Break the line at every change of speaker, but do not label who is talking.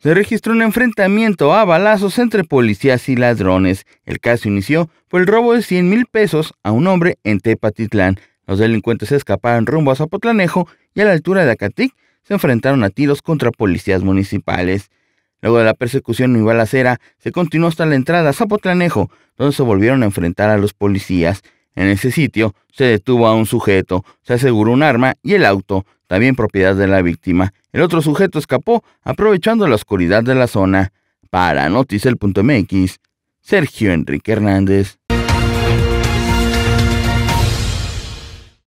Se registró un enfrentamiento a balazos entre policías y ladrones. El caso inició por el robo de 100 mil pesos a un hombre en Tepatitlán. Los delincuentes escaparon rumbo a Zapotlanejo y a la altura de Acatic se enfrentaron a tiros contra policías municipales. Luego de la persecución y balacera, se continuó hasta la entrada a Zapotlanejo, donde se volvieron a enfrentar a los policías. En ese sitio se detuvo a un sujeto, se aseguró un arma y el auto, también propiedad de la víctima. El otro sujeto escapó aprovechando la oscuridad de la zona. Para noticel.mx, Sergio Enrique Hernández.